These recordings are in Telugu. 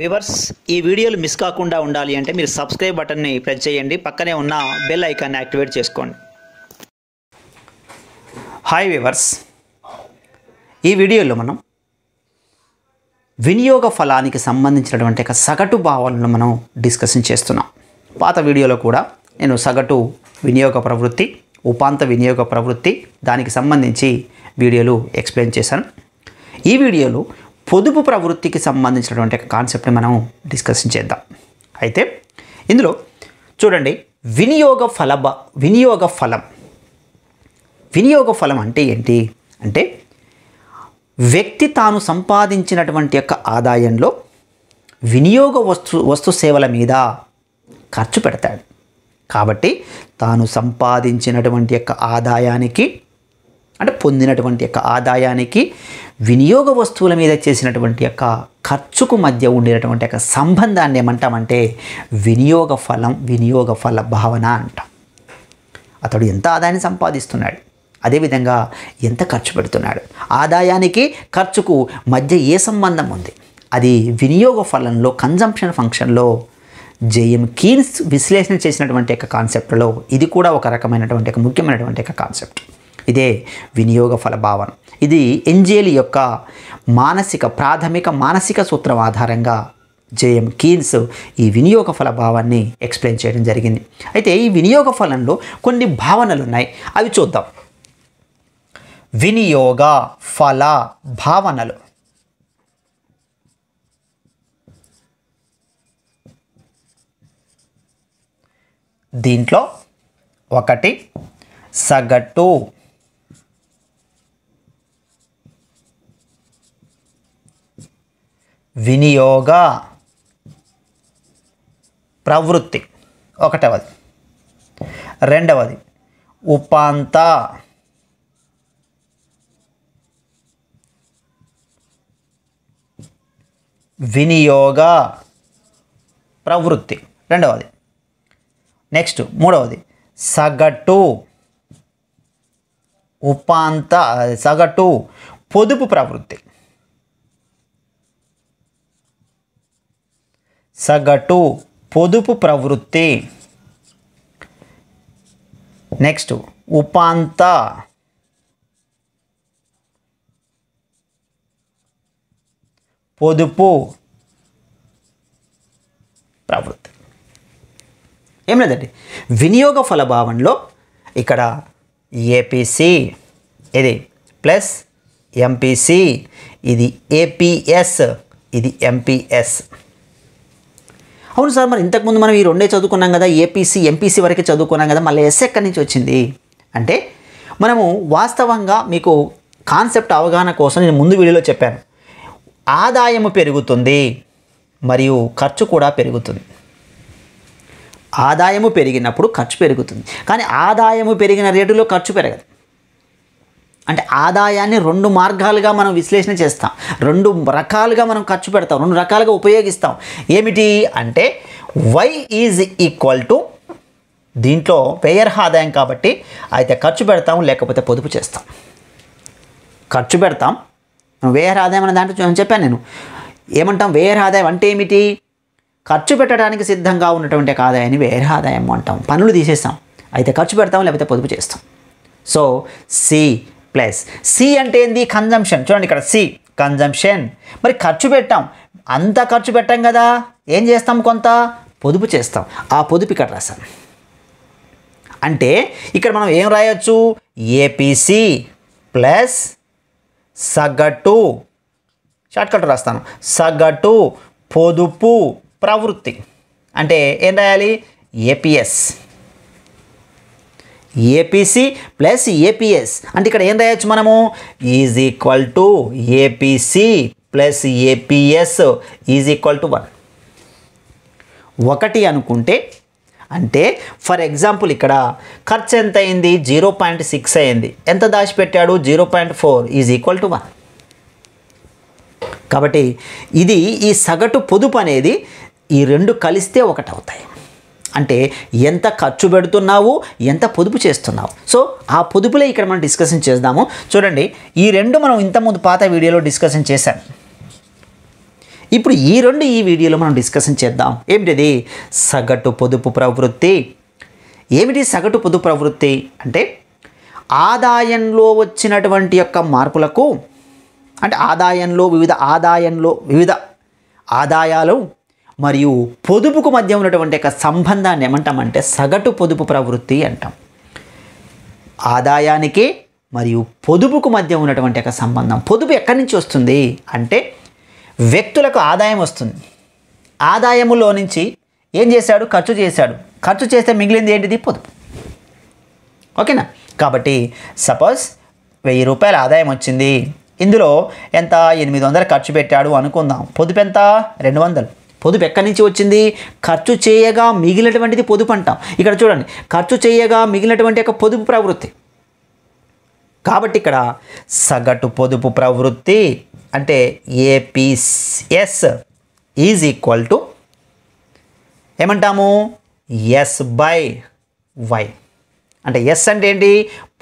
వివర్స్ ఈ వీడియోలు మిస్ కాకుండా ఉండాలి అంటే మీరు సబ్స్క్రైబ్ బటన్ని ప్రెస్ చేయండి పక్కనే ఉన్న బెల్ ఐకాన్ని యాక్టివేట్ చేసుకోండి హాయ్ వివర్స్ ఈ వీడియోలో మనం వినియోగ ఫలానికి సంబంధించినటువంటి ఒక సగటు భావాలను మనం డిస్కషన్ చేస్తున్నాం పాత వీడియోలో కూడా నేను సగటు వినియోగ ప్రవృత్తి ఉపాంత వినియోగ ప్రవృత్తి దానికి సంబంధించి వీడియోలు ఎక్స్ప్లెయిన్ చేశాను ఈ వీడియోలో పొదుపు ప్రవృత్తికి సంబంధించినటువంటి కాన్సెప్ట్ని మనం డిస్కషన్ చేద్దాం అయితే ఇందులో చూడండి వినియోగ ఫలబ వినియోగ ఫలం వినియోగ ఫలం అంటే ఏంటి అంటే వ్యక్తి తాను సంపాదించినటువంటి యొక్క ఆదాయంలో వినియోగ వస్తు వస్తు సేవల మీద ఖర్చు పెడతాడు కాబట్టి తాను సంపాదించినటువంటి యొక్క ఆదాయానికి అంటే పొందినటువంటి యొక్క ఆదాయానికి వినియోగ వస్తువుల మీద చేసినటువంటి యొక్క ఖర్చుకు మధ్య ఉండేటటువంటి యొక్క సంబంధాన్ని ఏమంటామంటే వినియోగ ఫలం వినియోగ ఫల భావన అంటాం అతడు ఎంత ఆదాయాన్ని సంపాదిస్తున్నాడు అదేవిధంగా ఎంత ఖర్చు పెడుతున్నాడు ఆదాయానికి ఖర్చుకు మధ్య ఏ సంబంధం ఉంది అది వినియోగ ఫలంలో కన్జంప్షన్ ఫంక్షన్లో జేఎం కీన్స్ విశ్లేషణ చేసినటువంటి యొక్క కాన్సెప్ట్లో ఇది కూడా ఒక రకమైనటువంటి ఒక ముఖ్యమైనటువంటి యొక్క కాన్సెప్ట్ ఇదే వినియోగ ఫలభావన ఇది ఎంజేలి యొక్క మానసిక ప్రాథమిక మానసిక సూత్రం ఆధారంగా జేఎం కీన్స్ ఈ వినియోగ ఫల భావాన్ని ఎక్స్ప్లెయిన్ చేయడం జరిగింది అయితే ఈ వినియోగ ఫలంలో కొన్ని భావనలు ఉన్నాయి అవి చూద్దాం వినియోగ ఫల భావనలు దీంట్లో ఒకటి సగటు వినియోగ ప్రవృత్తి ఒకటవది రెండవది ఉపాంత వినియోగ ప్రవృత్తి రెండవది నెక్స్ట్ మూడవది సగటు ఉపాంత సగటు పొదుపు ప్రవృత్తి సగటు పొదుపు ప్రవృత్తి నెక్స్ట్ ఉపాంత పొదుపు ప్రవృత్తి ఏం లేదండి వినియోగ ఫలభావంలో ఇక్కడ ఏపీసీ ఇది ప్లస్ ఎంపీసీ ఇది ఏపీఎస్ ఇది ఎంపీఎస్ అవును సార్ మరి ఇంతకుముందు మనం ఈ రెండే చదువుకున్నాం కదా ఏపీసీ ఎంపీసీ వరకే చదువుకున్నాం కదా మళ్ళీ ఎస్ ఎక్కడి నుంచి వచ్చింది అంటే మనము వాస్తవంగా మీకు కాన్సెప్ట్ అవగాహన కోసం నేను ముందు వీడియోలో చెప్పాను ఆదాయము పెరుగుతుంది మరియు ఖర్చు కూడా పెరుగుతుంది ఆదాయము పెరిగినప్పుడు ఖర్చు పెరుగుతుంది కానీ ఆదాయము పెరిగిన రేటులో ఖర్చు పెరగదు అంటే ఆదాయాన్ని రెండు మార్గాలుగా మనం విశ్లేషణ చేస్తాం రెండు రకాలుగా మనం ఖర్చు పెడతాం రెండు రకాలుగా ఉపయోగిస్తాం ఏమిటి అంటే వై ఈజ్ ఈక్వల్ టు దీంట్లో వేయర్ ఆదాయం కాబట్టి అయితే ఖర్చు పెడతాం లేకపోతే పొదుపు చేస్తాం ఖర్చు పెడతాం వేయర్ ఆదాయం అనే దాంట్లో చెప్పాను నేను ఏమంటాం వేయర్ ఆదాయం అంటే ఏమిటి ఖర్చు పెట్టడానికి సిద్ధంగా ఉన్నటువంటి ఆదాయాన్ని వేయర్ ఆదాయం అంటాం పనులు తీసేస్తాం అయితే ఖర్చు పెడతాం లేకపోతే పొదుపు చేస్తాం సో సి ప్లస్ సి అంటే ఏంది కన్జంప్షన్ చూడండి ఇక్కడ సి కన్జంప్షన్ మరి ఖర్చు పెట్టాం అంత ఖర్చు పెట్టాం కదా ఏం చేస్తాం కొంత పొదుపు చేస్తాం ఆ పొదుపు ఇక్కడ రాశాను అంటే ఇక్కడ మనం ఏం రాయొచ్చు ఏపీసీ ప్లస్ సగటు షార్ట్కట్ రాస్తాను సగటు పొదుపు ప్రవృత్తి అంటే ఏం రాయాలి ఏపీఎస్ ఏపీసీ ప్లస్ ఏపీఎస్ అంటే ఇక్కడ ఏం రాయొచ్చు మనము is equal to APC plus APS is equal to one ఒకటి అనుకుంటే అంటే ఫర్ ఎగ్జాంపుల్ ఇక్కడ ఖర్చు ఎంత అయింది జీరో పాయింట్ సిక్స్ అయింది ఎంత దాచిపెట్టాడు zero point four is equal to one కాబట్టి ఇది ఈ సగటు పొదుపు అనేది ఈ రెండు కలిస్తే ఒకటవుతాయి అంటే ఎంత ఖర్చు పెడుతున్నావు ఎంత పొదుపు చేస్తున్నావు సో ఆ పొదుపులే ఇక్కడ మనం డిస్కషన్ చేద్దాము చూడండి ఈ రెండు మనం ఇంతకుముందు పాత వీడియోలో డిస్కషన్ చేశాం ఇప్పుడు ఈ రెండు ఈ వీడియోలో మనం డిస్కషన్ చేద్దాం ఏమిటిది సగటు పొదుపు ప్రవృత్తి ఏమిటి సగటు పొదుపు ప్రవృత్తి అంటే ఆదాయంలో వచ్చినటువంటి యొక్క మార్పులకు అంటే ఆదాయంలో వివిధ ఆదాయంలో వివిధ ఆదాయాలు మరియు పొదుపుకు మధ్య ఉన్నటువంటి యొక్క సంబంధాన్ని ఏమంటామంటే సగటు పొదుపు ప్రవృత్తి అంటాం ఆదాయానికి మరియు పొదుపుకు మధ్య ఉన్నటువంటి యొక్క సంబంధం పొదుపు ఎక్కడి నుంచి వస్తుంది అంటే వ్యక్తులకు ఆదాయం వస్తుంది ఆదాయములో నుంచి ఏం చేశాడు ఖర్చు చేశాడు ఖర్చు చేస్తే మిగిలింది ఏంటిది పొదుపు ఓకేనా కాబట్టి సపోజ్ వెయ్యి రూపాయల ఆదాయం వచ్చింది ఇందులో ఎంత ఎనిమిది వందలు ఖర్చు పెట్టాడు అనుకుందాం పొదుపు ఎంత రెండు వందలు పొదుపు ఎక్కడి నుంచి వచ్చింది ఖర్చు చేయగా మిగిలినటువంటిది పొదుపు అంటాం ఇక్కడ చూడండి ఖర్చు చేయగా మిగిలినటువంటి యొక్క పొదుపు ప్రవృత్తి కాబట్టి ఇక్కడ సగటు పొదుపు ప్రవృత్తి అంటే ఏపీఎస్ ఈజ్ ఈక్వల్ టు ఏమంటాము ఎస్ బై వై అంటే ఎస్ అంటే ఏంటి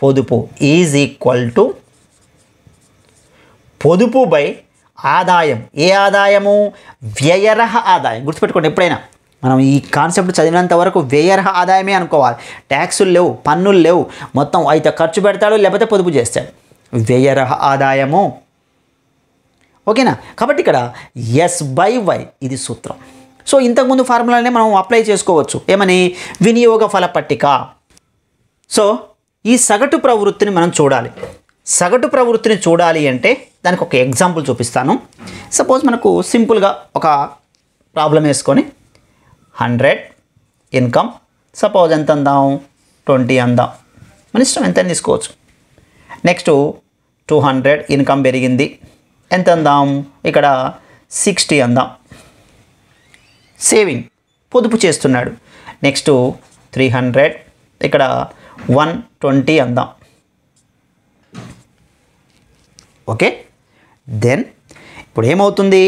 పొదుపు ఈజ్ ఈక్వల్ టు పొదుపు బై ఆదాయం ఏ ఆదాయము వ్యయరహ ఆదాయం గుర్తుపెట్టుకోండి ఎప్పుడైనా మనం ఈ కాన్సెప్ట్ చదివినంత వరకు వ్యయరహ ఆదాయమే అనుకోవాలి ట్యాక్సులు లేవు పన్నులు లేవు మొత్తం అయితే ఖర్చు పెడతాడు లేకపోతే పొదుపు చేస్తాడు వ్యయరహ ఆదాయము ఓకేనా కాబట్టి ఇక్కడ ఎస్ బై వై ఇది సూత్రం సో ఇంతకుముందు ఫార్ములానే మనం అప్లై చేసుకోవచ్చు ఏమని వినియోగ ఫల పట్టిక సో ఈ సగటు ప్రవృత్తిని మనం చూడాలి సగటు ప్రవృత్తిని చూడాలి అంటే దానికి ఒక ఎగ్జాంపుల్ చూపిస్తాను సపోజ్ మనకు సింపుల్గా ఒక ప్రాబ్లం వేసుకొని హండ్రెడ్ ఇన్కమ్ సపోజ్ ఎంత అందాం ట్వంటీ అందాం మన ఇష్టం ఎంత తీసుకోవచ్చు నెక్స్ట్ టూ హండ్రెడ్ ఇన్కమ్ పెరిగింది ఎంత అందాం ఇక్కడ సిక్స్టీ అందాం సేవింగ్ పొదుపు చేస్తున్నాడు నెక్స్ట్ త్రీ హండ్రెడ్ ఇక్కడ వన్ ట్వంటీ అందాం ఓకే దెన్ ఇప్పుడు ఏమవుతుంది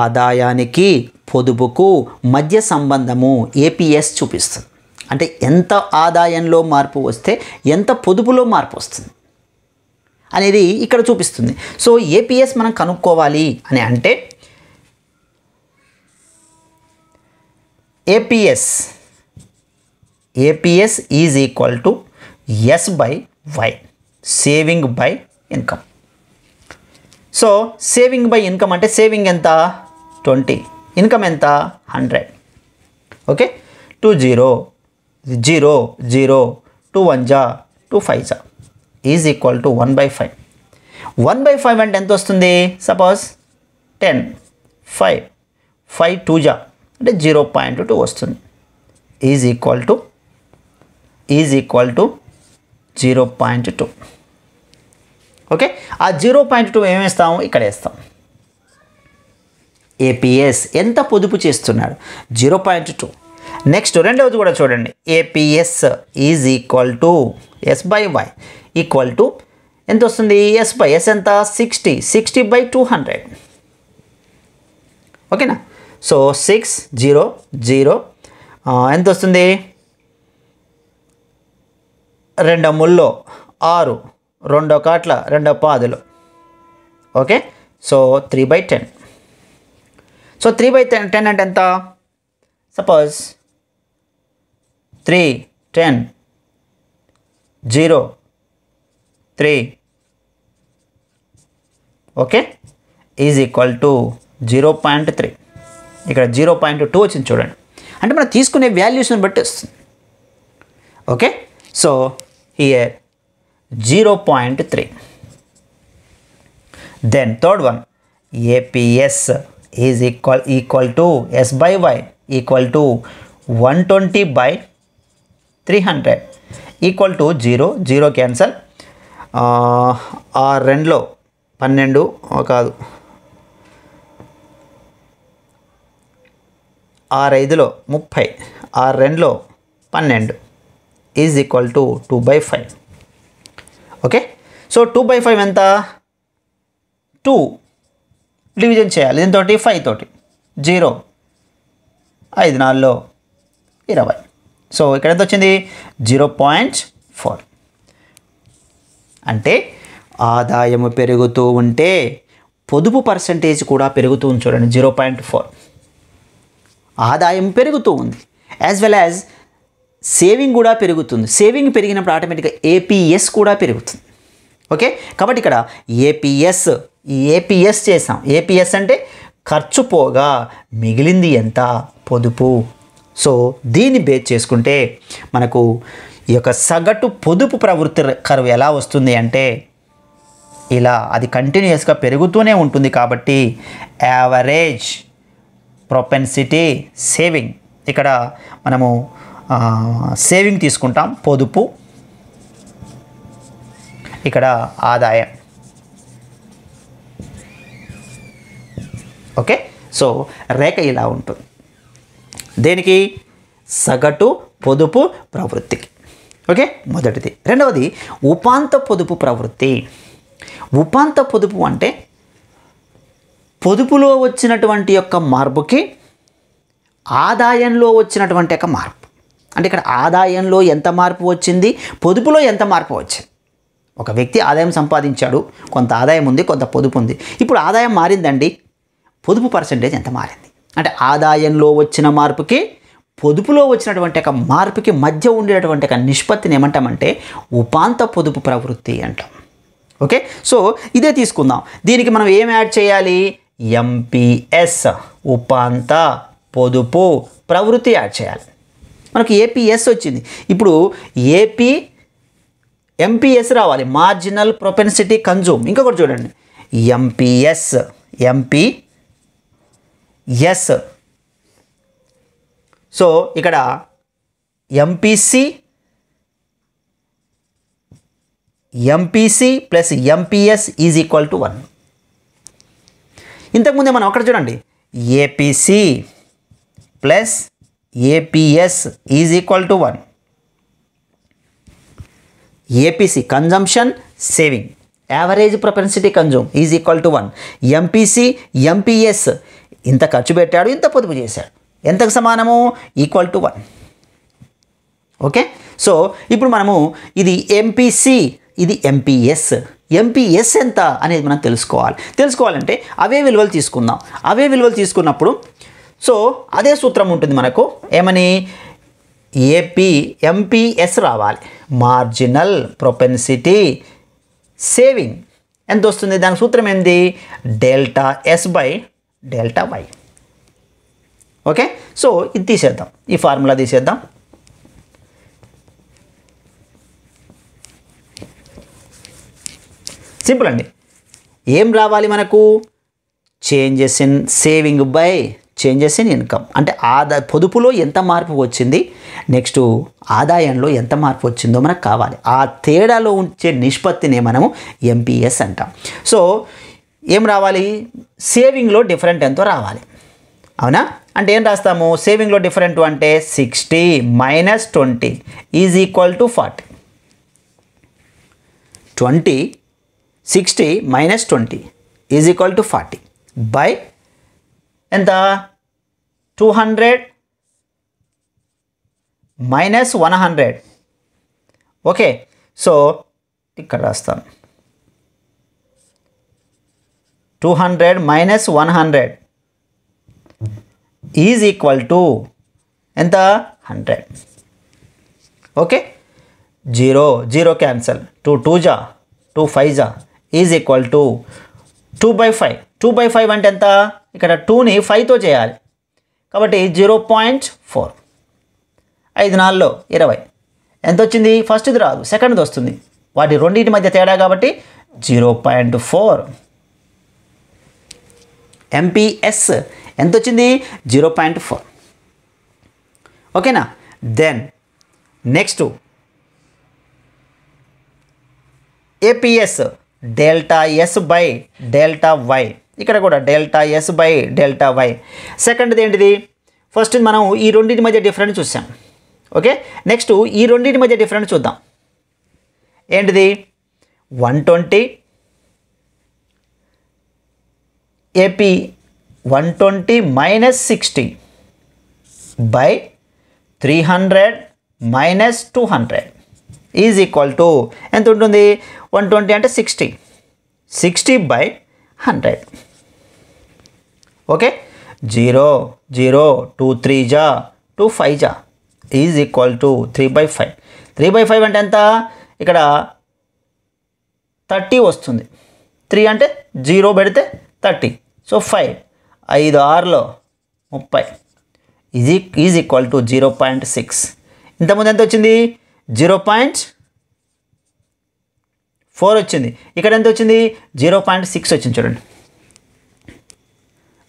ఆదాయానికి పొదుపుకు మధ్య సంబంధము ఏపీఎస్ చూపిస్తుంది అంటే ఎంత ఆదాయంలో మార్పు వస్తే ఎంత పొదుపులో మార్పు వస్తుంది అనేది ఇక్కడ చూపిస్తుంది సో ఏపీఎస్ మనం కనుక్కోవాలి అని అంటే APS APS is equal to S by Y saving by income so saving by income అంటే సేవింగ్ ఎంత ట్వంటీ ఇన్కమ్ ఎంత hundred okay two zero zero zero two one జా టూ ఫైవ్ జా is equal to one by five one by five అంటే ఎంత వస్తుంది suppose ten five five two జా అంటే జీరో పాయింట్ టూ వస్తుంది is equal to is equal to zero point two okay ఆ జీరో పాయింట్ టూ ఏమేస్తాము ఇక్కడ వేస్తాం ఏపీఎస్ ఎంత పొదుపు చేస్తున్నాడు జీరో పాయింట్ టూ నెక్స్ట్ రెండవది కూడా చూడండి APS is equal to S by Y equal to ఎంత వస్తుంది ఎస్ బై ఎస్ ఎంత sixty sixty by two hundred ఓకేనా సో సిక్స్ జీరో జీరో ఎంత వస్తుంది రెండు ముళ్ళు ఆరు రెండో కాట్ల రెండో పాదులు okay so three by ten so three by ten ten అంటే ఎంత suppose three ten zero three okay is equal to zero point three ఇక్కడ జీరో పాయింట్ టూ వచ్చింది చూడండి అంటే మనం తీసుకునే వాల్యూస్ని బట్టి వస్తుంది okay so here zero point three then third one APS is equal equal to S by Y equal to one twenty by three hundred equal to zero zero cancel ఆ రెండులో పన్నెండు కాదు ఆరు ఐదులో ముప్పై ఆరు రెండులో పన్నెండు is equal to two by five so two by five ఎంత టూ డివిజన్ చేయాలి దీంతో ఫైవ్ తోటి జీరో ఐదు నాలుగులో ఇరవై సో ఇక్కడ ఎంత వచ్చింది జీరో పాయింట్ ఫోర్ అంటే ఆదాయము పెరుగుతూ ఉంటే పొదుపు పర్సంటేజ్ కూడా పెరుగుతూ ఉంది చూడండి జీరో పాయింట్ ఫోర్ ఆదాయం పెరుగుతూ ఉంది యాజ్ వెల్ యాజ్ సేవింగ్ కూడా పెరుగుతుంది సేవింగ్ పెరిగినప్పుడు ఆటోమేటిక్గా ఏపీఎస్ కూడా పెరుగుతుంది ఓకే కాబట్టి ఇక్కడ ఏపీఎస్ ఏపీఎస్ చేసాం ఏపీఎస్ అంటే ఖర్చు పోగా మిగిలింది ఎంత పొదుపు సో దీన్ని బేస్ చేసుకుంటే మనకు ఈ యొక్క సగటు పొదుపు ప్రవృత్తి కరువు ఎలా వస్తుంది అంటే ఇలా అది కంటిన్యూస్గా పెరుగుతూనే ఉంటుంది కాబట్టి యావరేజ్ ప్రొపెన్సిటీ సేవింగ్ ఇక్కడ మనము సేవింగ్ తీసుకుంటాం పొదుపు ఇక్కడ ఆదాయం ఓకే సో రేఖ ఇలా ఉంటుంది దేనికి సగటు పొదుపు ప్రవృత్తికి ఓకే మొదటిది రెండవది ఉపాంత పొదుపు ప్రవృత్తి ఉపాంత పొదుపు అంటే పొదుపులో వచ్చినటువంటి యొక్క మార్పుకి ఆదాయంలో వచ్చినటువంటి యొక్క మార్పు అంటే ఇక్కడ ఆదాయంలో ఎంత మార్పు వచ్చింది పొదుపులో ఎంత మార్పు వచ్చింది ఒక వ్యక్తి ఆదాయం సంపాదించాడు కొంత ఆదాయం ఉంది కొంత పొదుపు ఉంది ఇప్పుడు ఆదాయం మారిందండి పొదుపు పర్సంటేజ్ ఎంత మారింది అంటే ఆదాయంలో వచ్చిన మార్పుకి పొదుపులో వచ్చినటువంటి ఒక మార్పుకి మధ్య ఉండేటువంటి ఒక నిష్పత్తిని ఏమంటామంటే ఉపాంత పొదుపు ప్రవృత్తి అంటాం ఓకే సో ఇదే తీసుకుందాం దీనికి మనం ఏం యాడ్ చేయాలి ఎంపీఎస్ ఉపాంత పొదుపు ప్రవృత్తి యాడ్ చేయాలి మనకు ఏపీఎస్ వచ్చింది ఇప్పుడు ఏపీ ఎంపీఎస్ రావాలి మార్జినల్ ప్రొపెన్సిటీ కన్జూమ్ ఇంకొకటి చూడండి ఎంపీఎస్ ఎంపీ ఎస్ సో ఇక్కడ MPC MPC plus MPS is equal to one ఇంతకుముందే మనం అక్కడ చూడండి APC plus APS is equal to one APC consumption saving average propensity consume is equal to one MPC MPS ఇంత ఖర్చు పెట్టాడు ఇంత పొదుపు చేశాడు ఎంతకు సమానము equal to one okay so ఇప్పుడు మనము ఇది ఎంపీసీ ఇది ఎంపీఎస్ ఎంపీఎస్ ఎంత అనేది మనం తెలుసుకోవాలి తెలుసుకోవాలంటే అవే విలువలు తీసుకుందాం అవే విలువలు తీసుకున్నప్పుడు సో అదే సూత్రం ఉంటుంది మనకు ఏమని ఏపీ ఎంపీఎస్ రావాలి మార్జినల్ ప్రొపెన్సిటీ సేవింగ్ ఎంత వస్తుంది దాని సూత్రం ఏంది delta S by delta Y okay so ఇది తీసేద్దాం ఈ ఫార్ములా తీసేద్దాం సింపుల్ అండి ఏం రావాలి మనకు changes in saving by changes in income అంటే ఆదా పొదుపులో ఎంత మార్పు వచ్చింది నెక్స్ట్ ఆదాయంలో ఎంత మార్పు వచ్చిందో మనకు కావాలి ఆ తేడాలో ఉంచే నిష్పత్తినే మనము ఎంపీఎస్ అంటాం సో ఏం రావాలి సేవింగ్లో డిఫరెంట్ ఎంతో రావాలి అవునా అంటే ఏం రాస్తాము సేవింగ్లో డిఫరెంట్ అంటే sixty minus twenty is equal to forty twenty sixty minus twenty is equal to forty by ఎంత two hundred minus one hundred okay so ఇక్కడ రాస్తాను two hundred minus one hundred is equal to ఎంత hundred okay zero zero cancel two two జా టూ ఫైవ్ జా is equal to two by five two by five అంటే ఎంత ఇక్కడ టూని ఫైవ్తో చేయాలి కాబట్టి జీరో పాయింట్ ఫోర్ ఐదు నాలుగులో ఇరవై ఎంత వచ్చింది ఫస్ట్ది రాదు సెకండ్ది వస్తుంది వాటి రెండింటి మధ్య తేడా కాబట్టి జీరో పాయింట్ ఫోర్ ఎంపీఎస్ ఎంత వచ్చింది జీరో పాయింట్ ఫోర్ ఓకేనా then next APS delta S by delta Y ఇక్కడ కూడా delta S by delta Y సెకండ్ది ఏంటిది ఫస్ట్ మనం ఈ రెండింటి మధ్య డిఫరెన్స్ చూసాం ఓకే నెక్స్ట్ ఈ రెండింటి మధ్య డిఫరెన్స్ చూద్దాం ఏంటిది one twenty AP one twenty minus sixty by three hundred minus two hundred is equal to ఎంత ఉంటుంది వన్ ట్వంటీ అంటే sixty sixty by hundred okay zero zero two three జా టూ ఫైవ్ జా is equal to three by five three by five అంటే ఎంత ఇక్కడ థర్టీ వస్తుంది త్రీ అంటే జీరో పెడితే థర్టీ సో ఫైవ్ ఐదు ఆరులో ముప్పై is is equal to zero point six ఇంతకుముందు ఎంత వచ్చింది జీరో పాయింట్ ఫోర్ వచ్చింది ఇక్కడ ఎంత వచ్చింది జీరో పాయింట్ సిక్స్ వచ్చింది చూడండి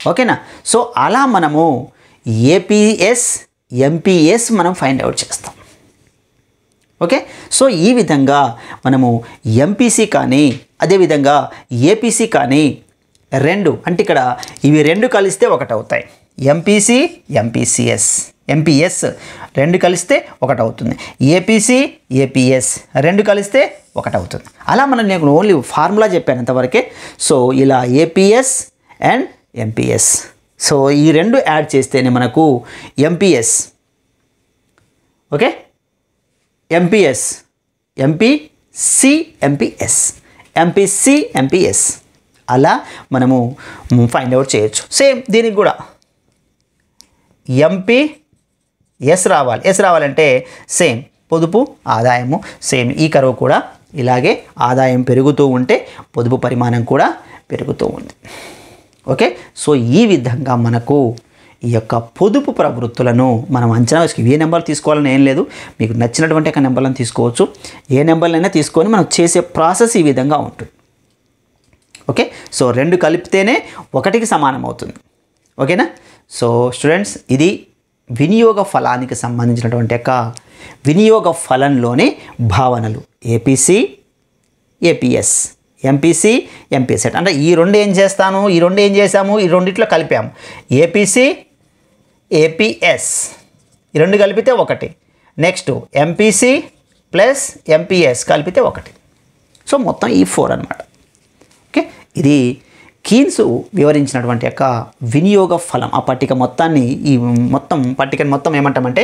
ఓకేనా సో అలా మనము ఏపీఎస్ ఎంపీఎస్ మనం ఫైండ్ అవుట్ చేస్తాం ఓకే సో ఈ విధంగా మనము ఎంపీసీ కానీ అదేవిధంగా ఏపీసీ కానీ రెండు అంటే ఇక్కడ ఇవి రెండు కలిస్తే ఒకటి అవుతాయి ఎంపీసీ ఎంపీసీఎస్ ఎంపీఎస్ రెండు కలిస్తే ఒకటి అవుతుంది ఏపీసీ ఏపీఎస్ రెండు కలిస్తే ఒకటి అవుతుంది అలా మనం నేను ఓన్లీ ఫార్ములా చెప్పాను ఇంతవరకే సో ఇలా ఏపీఎస్ అండ్ ఎంపీఎస్ సో ఈ రెండు యాడ్ చేస్తేనే మనకు MPS okay MPS MPC MPS MPC MPS అలా మనము ఫైండ్ అవుట్ చేయొచ్చు సేమ్ దీనికి కూడా ఎంపీ ఎస్ రావాలి ఎస్ రావాలంటే సేమ్ పొదుపు ఆదాయము సేమ్ ఈ కరువు కూడా ఇలాగే ఆదాయం పెరుగుతూ ఉంటే పొదుపు పరిమాణం కూడా పెరుగుతూ ఉంది ఓకే సో ఈ విధంగా మనకు ఈ యొక్క పొదుపు ప్రవృత్తులను మనం అంచనా వేసుకు ఏ నెంబర్ తీసుకోవాలని ఏం లేదు మీకు నచ్చినటువంటి యొక్క నెంబర్లను తీసుకోవచ్చు ఏ నెంబర్లైనా తీసుకొని మనం చేసే ప్రాసెస్ ఈ విధంగా ఉంటుంది ఓకే సో రెండు కలిపితేనే ఒకటికి సమానం అవుతుంది ఓకేనా సో స్టూడెంట్స్ ఇది వినియోగ ఫలానికి సంబంధించినటువంటి యొక్క వినియోగ ఫలంలోని భావనలు ఏపీసీ ఏపీఎస్ ఎంపీసీ ఎంపీసెట్ అంటే ఈ రెండు ఏం చేస్తాను ఈ రెండు ఏం చేశాము ఈ రెండిట్లో కలిపాము ఏపీసీ ఏపీఎస్ ఈ రెండు కలిపితే ఒకటి నెక్స్ట్ ఎంపీసీ ప్లస్ ఎంపీఎస్ కలిపితే ఒకటి సో మొత్తం ఈ ఫోర్ అనమాట ఓకే ఇది కీన్స్ వివరించినటువంటి యొక్క వినియోగ ఫలం ఆ పట్టిక మొత్తాన్ని ఈ మొత్తం పట్టికని మొత్తం ఏమంటామంటే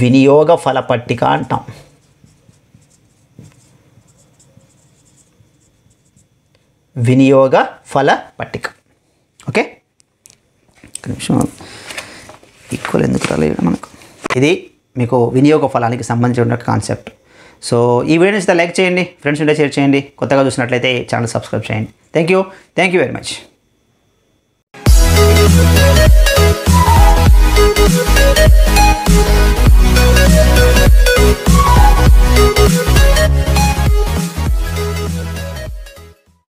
వినియోగ ఫల పట్టిక అంటాం వినియోగ ఫల పట్టిక ఓకే నిమిషం ఈక్వల్ ఎందుకు రాలేదు మనకు ఇది మీకు వినియోగ ఫలానికి సంబంధించిన కాన్సెప్ట్ సో ఈ వీడియో నచ్చితే లైక్ చేయండి ఫ్రెండ్స్ ఉంటే షేర్ చేయండి కొత్తగా చూసినట్లయితే ఛానల్ సబ్స్క్రైబ్ చేయండి thank you thank you very much